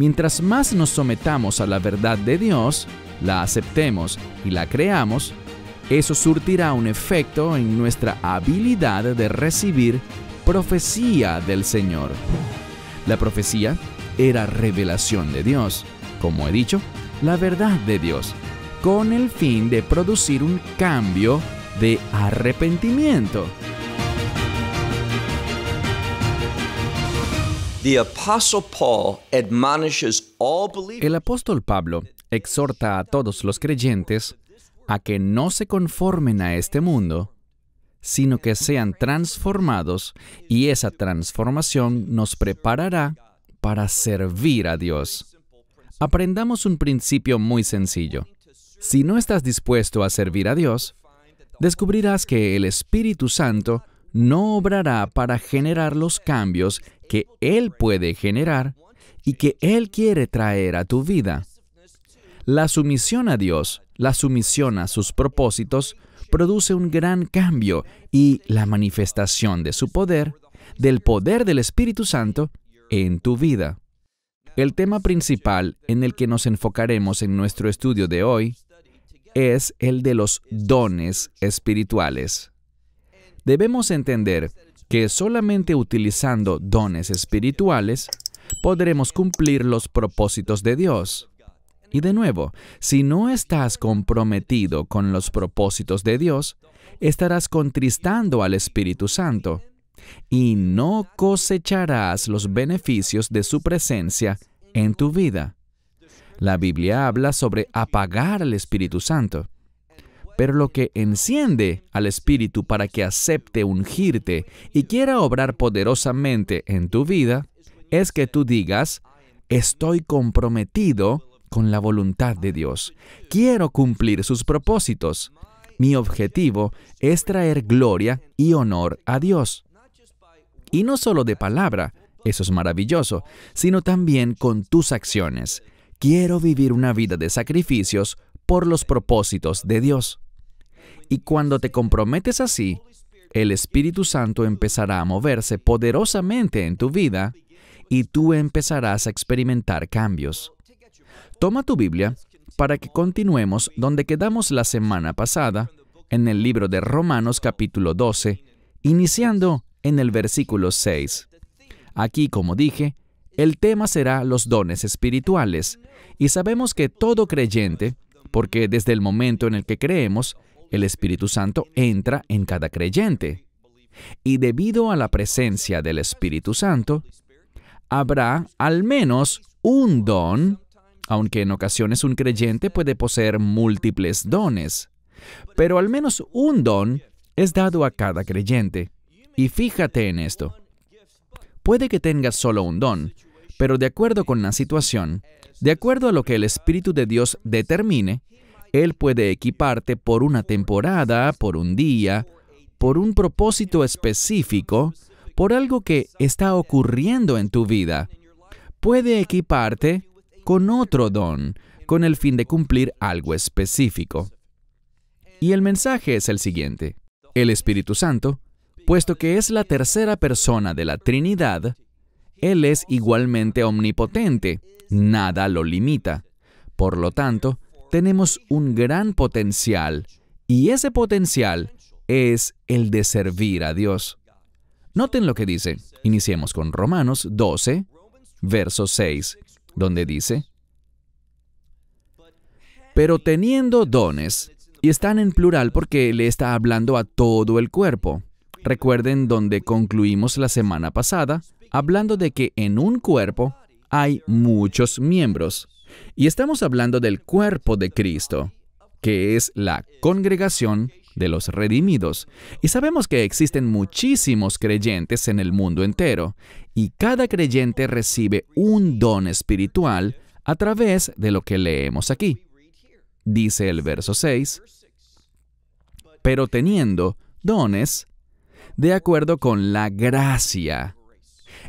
Mientras más nos sometamos a la verdad de Dios, la aceptemos y la creamos, eso surtirá un efecto en nuestra habilidad de recibir profecía del Señor. La profecía era revelación de Dios, como he dicho, la verdad de Dios, con el fin de producir un cambio de arrepentimiento. El apóstol Pablo exhorta a todos los creyentes a que no se conformen a este mundo, sino que sean transformados y esa transformación nos preparará para servir a Dios. Aprendamos un principio muy sencillo. Si no estás dispuesto a servir a Dios, descubrirás que el Espíritu Santo no obrará para generar los cambios que Él puede generar y que Él quiere traer a tu vida. La sumisión a Dios, la sumisión a sus propósitos, produce un gran cambio y la manifestación de su poder, del poder del Espíritu Santo, en tu vida. El tema principal en el que nos enfocaremos en nuestro estudio de hoy es el de los dones espirituales. Debemos entender que solamente utilizando dones espirituales podremos cumplir los propósitos de Dios. Y de nuevo, si no estás comprometido con los propósitos de Dios, estarás contristando al Espíritu Santo y no cosecharás los beneficios de su presencia en tu vida. La Biblia habla sobre apagar al Espíritu Santo pero lo que enciende al Espíritu para que acepte ungirte y quiera obrar poderosamente en tu vida es que tú digas, estoy comprometido con la voluntad de Dios, quiero cumplir sus propósitos. Mi objetivo es traer gloria y honor a Dios. Y no solo de palabra, eso es maravilloso, sino también con tus acciones. Quiero vivir una vida de sacrificios por los propósitos de Dios. Y cuando te comprometes así, el Espíritu Santo empezará a moverse poderosamente en tu vida y tú empezarás a experimentar cambios. Toma tu Biblia para que continuemos donde quedamos la semana pasada, en el libro de Romanos capítulo 12, iniciando en el versículo 6. Aquí, como dije, el tema será los dones espirituales, y sabemos que todo creyente, porque desde el momento en el que creemos, el Espíritu Santo entra en cada creyente. Y debido a la presencia del Espíritu Santo, habrá al menos un don, aunque en ocasiones un creyente puede poseer múltiples dones. Pero al menos un don es dado a cada creyente. Y fíjate en esto. Puede que tengas solo un don, pero de acuerdo con la situación, de acuerdo a lo que el Espíritu de Dios determine, él puede equiparte por una temporada, por un día, por un propósito específico, por algo que está ocurriendo en tu vida. Puede equiparte con otro don, con el fin de cumplir algo específico. Y el mensaje es el siguiente. El Espíritu Santo, puesto que es la tercera persona de la Trinidad, Él es igualmente omnipotente, nada lo limita. Por lo tanto, tenemos un gran potencial y ese potencial es el de servir a Dios. Noten lo que dice. Iniciemos con Romanos 12, verso 6, donde dice, Pero teniendo dones, y están en plural porque le está hablando a todo el cuerpo. Recuerden donde concluimos la semana pasada, hablando de que en un cuerpo hay muchos miembros. Y estamos hablando del cuerpo de Cristo, que es la congregación de los redimidos. Y sabemos que existen muchísimos creyentes en el mundo entero, y cada creyente recibe un don espiritual a través de lo que leemos aquí. Dice el verso 6, pero teniendo dones de acuerdo con la gracia.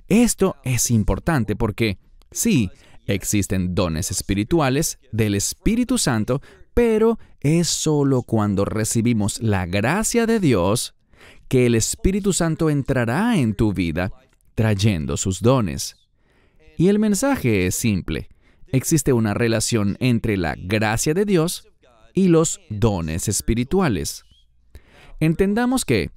Esto es importante porque, sí, Existen dones espirituales del Espíritu Santo, pero es solo cuando recibimos la gracia de Dios que el Espíritu Santo entrará en tu vida trayendo sus dones. Y el mensaje es simple. Existe una relación entre la gracia de Dios y los dones espirituales. Entendamos que,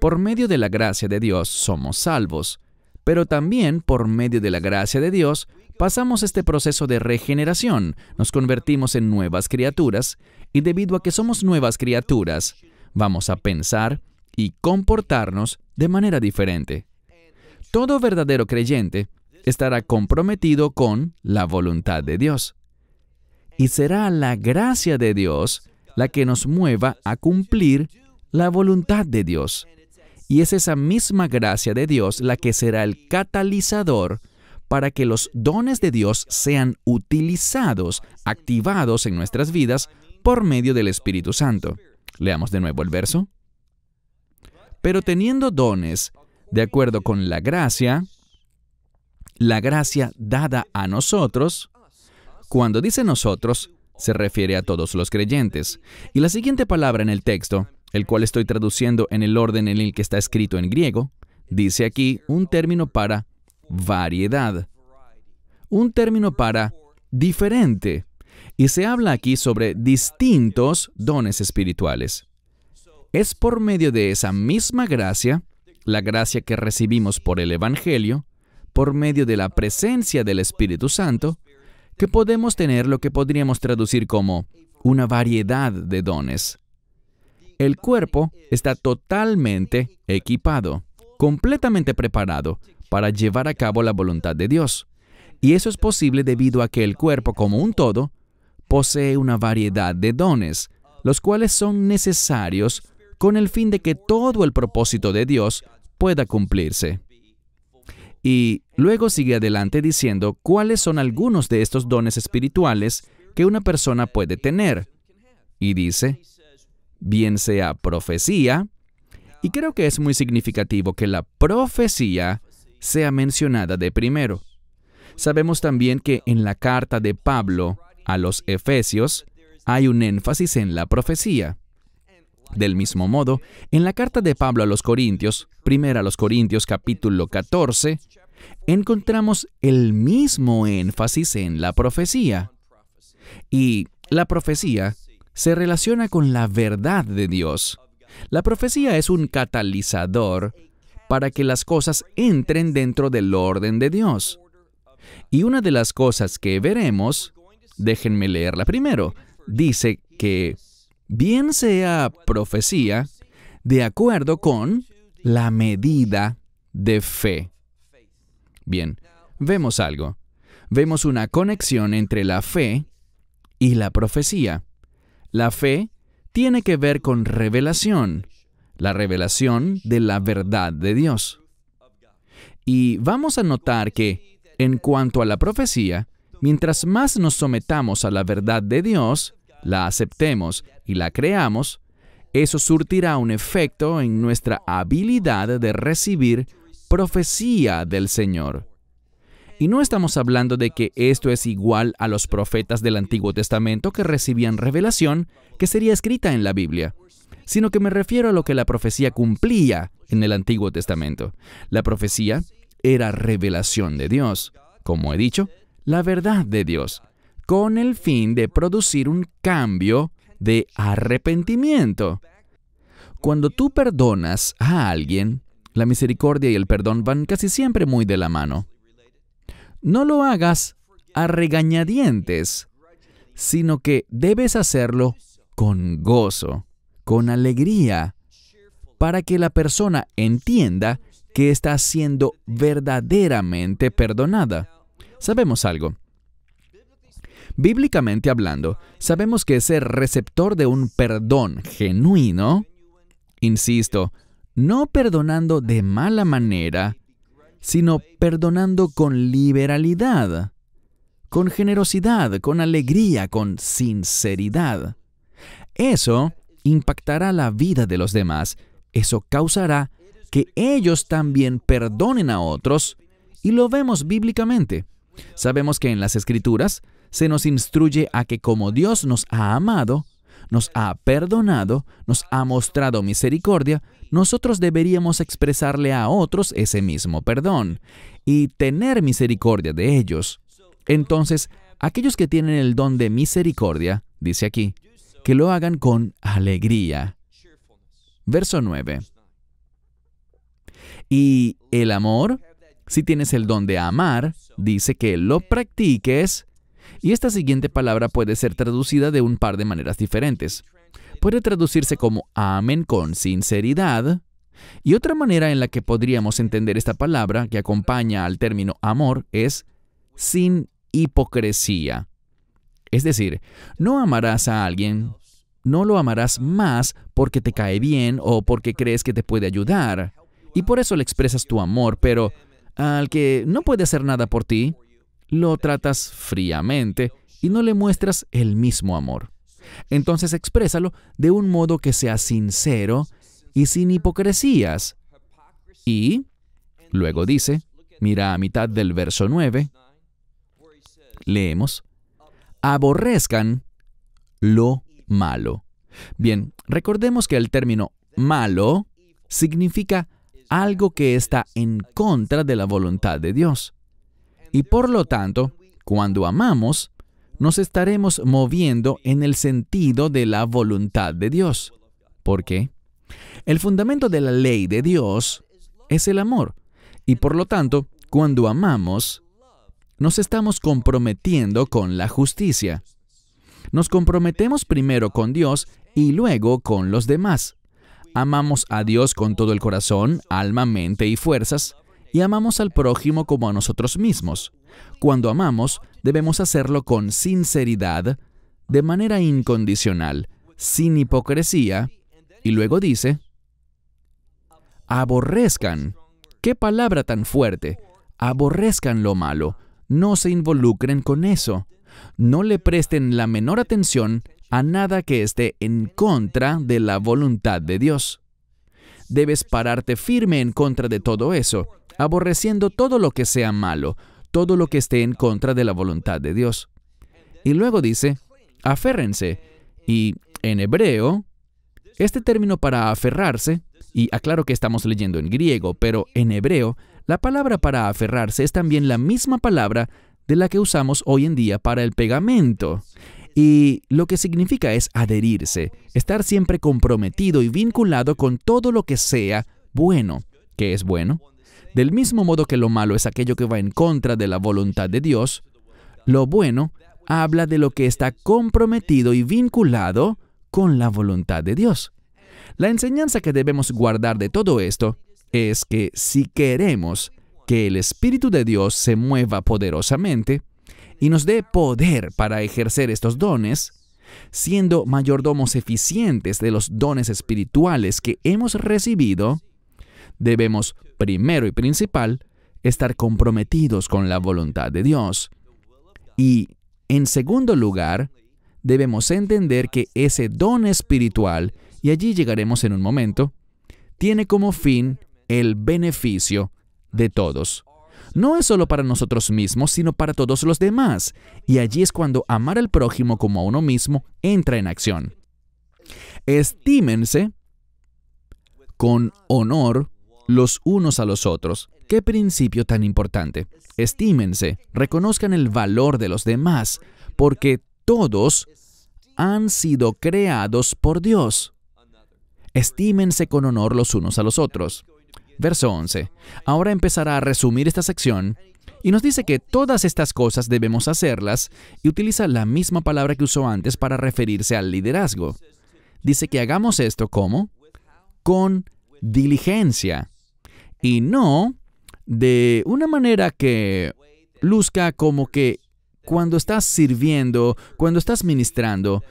por medio de la gracia de Dios somos salvos, pero también por medio de la gracia de Dios Pasamos este proceso de regeneración, nos convertimos en nuevas criaturas y debido a que somos nuevas criaturas, vamos a pensar y comportarnos de manera diferente. Todo verdadero creyente estará comprometido con la voluntad de Dios. Y será la gracia de Dios la que nos mueva a cumplir la voluntad de Dios. Y es esa misma gracia de Dios la que será el catalizador para que los dones de Dios sean utilizados, activados en nuestras vidas por medio del Espíritu Santo. Leamos de nuevo el verso. Pero teniendo dones, de acuerdo con la gracia, la gracia dada a nosotros, cuando dice nosotros, se refiere a todos los creyentes. Y la siguiente palabra en el texto, el cual estoy traduciendo en el orden en el que está escrito en griego, dice aquí un término para variedad, un término para diferente, y se habla aquí sobre distintos dones espirituales. Es por medio de esa misma gracia, la gracia que recibimos por el Evangelio, por medio de la presencia del Espíritu Santo, que podemos tener lo que podríamos traducir como una variedad de dones. El cuerpo está totalmente equipado, completamente preparado para llevar a cabo la voluntad de Dios. Y eso es posible debido a que el cuerpo como un todo posee una variedad de dones, los cuales son necesarios con el fin de que todo el propósito de Dios pueda cumplirse. Y luego sigue adelante diciendo cuáles son algunos de estos dones espirituales que una persona puede tener. Y dice, bien sea profecía, y creo que es muy significativo que la profecía sea mencionada de primero. Sabemos también que en la carta de Pablo a los Efesios hay un énfasis en la profecía. Del mismo modo, en la carta de Pablo a los Corintios, primera a los Corintios capítulo 14, encontramos el mismo énfasis en la profecía. Y la profecía se relaciona con la verdad de Dios. La profecía es un catalizador para que las cosas entren dentro del orden de Dios. Y una de las cosas que veremos, déjenme leerla primero, dice que bien sea profecía de acuerdo con la medida de fe. Bien, vemos algo. Vemos una conexión entre la fe y la profecía. La fe tiene que ver con revelación, la revelación de la verdad de Dios. Y vamos a notar que, en cuanto a la profecía, mientras más nos sometamos a la verdad de Dios, la aceptemos y la creamos, eso surtirá un efecto en nuestra habilidad de recibir profecía del Señor. Y no estamos hablando de que esto es igual a los profetas del Antiguo Testamento que recibían revelación que sería escrita en la Biblia, sino que me refiero a lo que la profecía cumplía en el Antiguo Testamento. La profecía era revelación de Dios, como he dicho, la verdad de Dios, con el fin de producir un cambio de arrepentimiento. Cuando tú perdonas a alguien, la misericordia y el perdón van casi siempre muy de la mano. No lo hagas a regañadientes, sino que debes hacerlo con gozo, con alegría, para que la persona entienda que está siendo verdaderamente perdonada. Sabemos algo. Bíblicamente hablando, sabemos que ser receptor de un perdón genuino, insisto, no perdonando de mala manera, sino perdonando con liberalidad, con generosidad, con alegría, con sinceridad. Eso impactará la vida de los demás, eso causará que ellos también perdonen a otros, y lo vemos bíblicamente. Sabemos que en las Escrituras se nos instruye a que como Dios nos ha amado, nos ha perdonado, nos ha mostrado misericordia, nosotros deberíamos expresarle a otros ese mismo perdón y tener misericordia de ellos. Entonces, aquellos que tienen el don de misericordia, dice aquí, que lo hagan con alegría. Verso 9. Y el amor, si tienes el don de amar, dice que lo practiques y esta siguiente palabra puede ser traducida de un par de maneras diferentes. Puede traducirse como amen con sinceridad. Y otra manera en la que podríamos entender esta palabra que acompaña al término amor es sin hipocresía. Es decir, no amarás a alguien, no lo amarás más porque te cae bien o porque crees que te puede ayudar. Y por eso le expresas tu amor, pero al que no puede hacer nada por ti, lo tratas fríamente y no le muestras el mismo amor. Entonces exprésalo de un modo que sea sincero y sin hipocresías. Y luego dice, mira a mitad del verso 9, leemos, aborrezcan lo malo. Bien, recordemos que el término malo significa algo que está en contra de la voluntad de Dios. Y por lo tanto, cuando amamos, nos estaremos moviendo en el sentido de la voluntad de Dios. ¿Por qué? El fundamento de la ley de Dios es el amor. Y por lo tanto, cuando amamos, nos estamos comprometiendo con la justicia. Nos comprometemos primero con Dios y luego con los demás. Amamos a Dios con todo el corazón, alma, mente y fuerzas y amamos al prójimo como a nosotros mismos. Cuando amamos, debemos hacerlo con sinceridad, de manera incondicional, sin hipocresía, y luego dice, aborrezcan. Qué palabra tan fuerte. Aborrezcan lo malo. No se involucren con eso. No le presten la menor atención a nada que esté en contra de la voluntad de Dios. Debes pararte firme en contra de todo eso aborreciendo todo lo que sea malo, todo lo que esté en contra de la voluntad de Dios. Y luego dice, aférrense. Y en hebreo, este término para aferrarse, y aclaro que estamos leyendo en griego, pero en hebreo, la palabra para aferrarse es también la misma palabra de la que usamos hoy en día para el pegamento. Y lo que significa es adherirse, estar siempre comprometido y vinculado con todo lo que sea bueno. ¿Qué es bueno? Del mismo modo que lo malo es aquello que va en contra de la voluntad de Dios, lo bueno habla de lo que está comprometido y vinculado con la voluntad de Dios. La enseñanza que debemos guardar de todo esto es que si queremos que el Espíritu de Dios se mueva poderosamente y nos dé poder para ejercer estos dones, siendo mayordomos eficientes de los dones espirituales que hemos recibido, debemos primero y principal, estar comprometidos con la voluntad de Dios. Y, en segundo lugar, debemos entender que ese don espiritual, y allí llegaremos en un momento, tiene como fin el beneficio de todos. No es solo para nosotros mismos, sino para todos los demás. Y allí es cuando amar al prójimo como a uno mismo entra en acción. Estímense con honor los unos a los otros. ¡Qué principio tan importante! Estímense, reconozcan el valor de los demás, porque todos han sido creados por Dios. Estímense con honor los unos a los otros. Verso 11. Ahora empezará a resumir esta sección y nos dice que todas estas cosas debemos hacerlas y utiliza la misma palabra que usó antes para referirse al liderazgo. Dice que hagamos esto como con diligencia y no de una manera que luzca como que cuando estás sirviendo, cuando estás ministrando,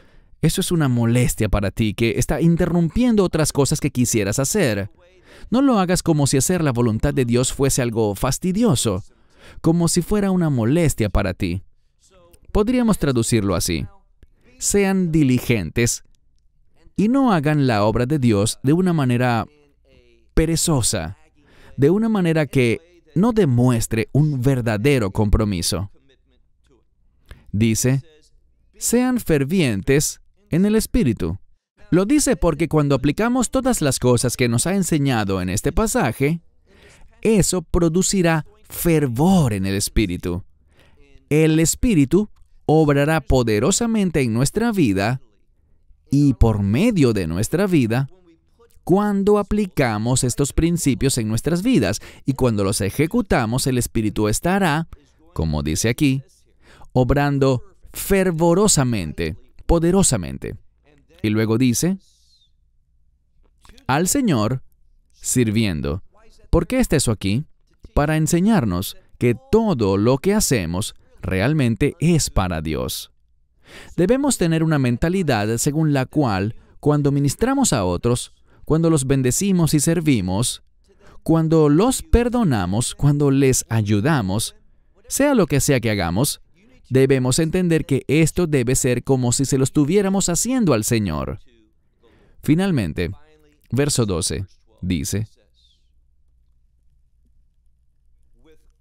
eso es una molestia para ti que está interrumpiendo otras cosas que quisieras hacer. No lo hagas como si hacer la voluntad de Dios fuese algo fastidioso, como si fuera una molestia para ti. Podríamos traducirlo así. Sean diligentes y no hagan la obra de Dios de una manera perezosa de una manera que no demuestre un verdadero compromiso. Dice, sean fervientes en el Espíritu. Lo dice porque cuando aplicamos todas las cosas que nos ha enseñado en este pasaje, eso producirá fervor en el Espíritu. El Espíritu obrará poderosamente en nuestra vida y por medio de nuestra vida cuando aplicamos estos principios en nuestras vidas y cuando los ejecutamos, el Espíritu estará, como dice aquí, obrando fervorosamente, poderosamente. Y luego dice, al Señor sirviendo. ¿Por qué está eso aquí? Para enseñarnos que todo lo que hacemos realmente es para Dios. Debemos tener una mentalidad según la cual, cuando ministramos a otros, cuando los bendecimos y servimos, cuando los perdonamos, cuando les ayudamos, sea lo que sea que hagamos, debemos entender que esto debe ser como si se lo estuviéramos haciendo al Señor. Finalmente, verso 12 dice,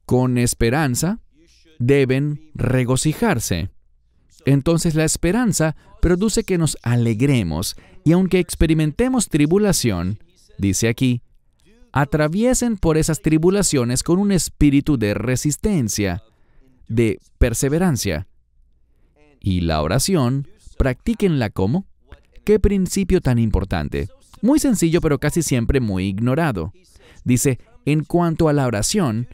con esperanza deben regocijarse. Entonces la esperanza produce que nos alegremos y aunque experimentemos tribulación, dice aquí, atraviesen por esas tribulaciones con un espíritu de resistencia, de perseverancia. Y la oración, practíquenla como. Qué principio tan importante. Muy sencillo, pero casi siempre muy ignorado. Dice, en cuanto a la oración,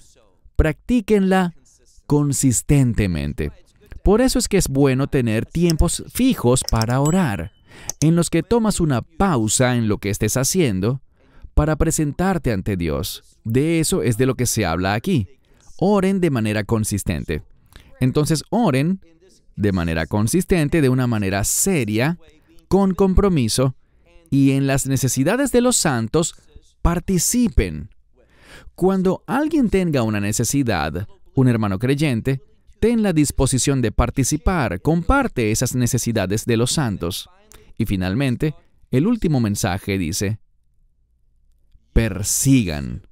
practíquenla consistentemente. Por eso es que es bueno tener tiempos fijos para orar en los que tomas una pausa en lo que estés haciendo para presentarte ante Dios. De eso es de lo que se habla aquí. Oren de manera consistente. Entonces oren de manera consistente, de una manera seria, con compromiso, y en las necesidades de los santos participen. Cuando alguien tenga una necesidad, un hermano creyente, ten la disposición de participar, comparte esas necesidades de los santos. Y finalmente, el último mensaje dice, persigan.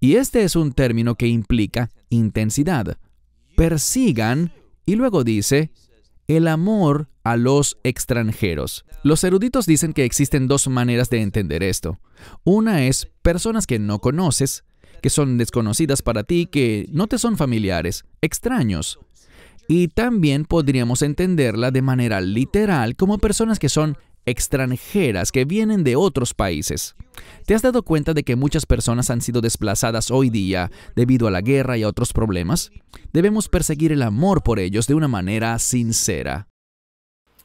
Y este es un término que implica intensidad. Persigan y luego dice, el amor a los extranjeros. Los eruditos dicen que existen dos maneras de entender esto. Una es personas que no conoces, que son desconocidas para ti, que no te son familiares, extraños. Y también podríamos entenderla de manera literal como personas que son extranjeras que vienen de otros países. ¿Te has dado cuenta de que muchas personas han sido desplazadas hoy día debido a la guerra y a otros problemas? Debemos perseguir el amor por ellos de una manera sincera.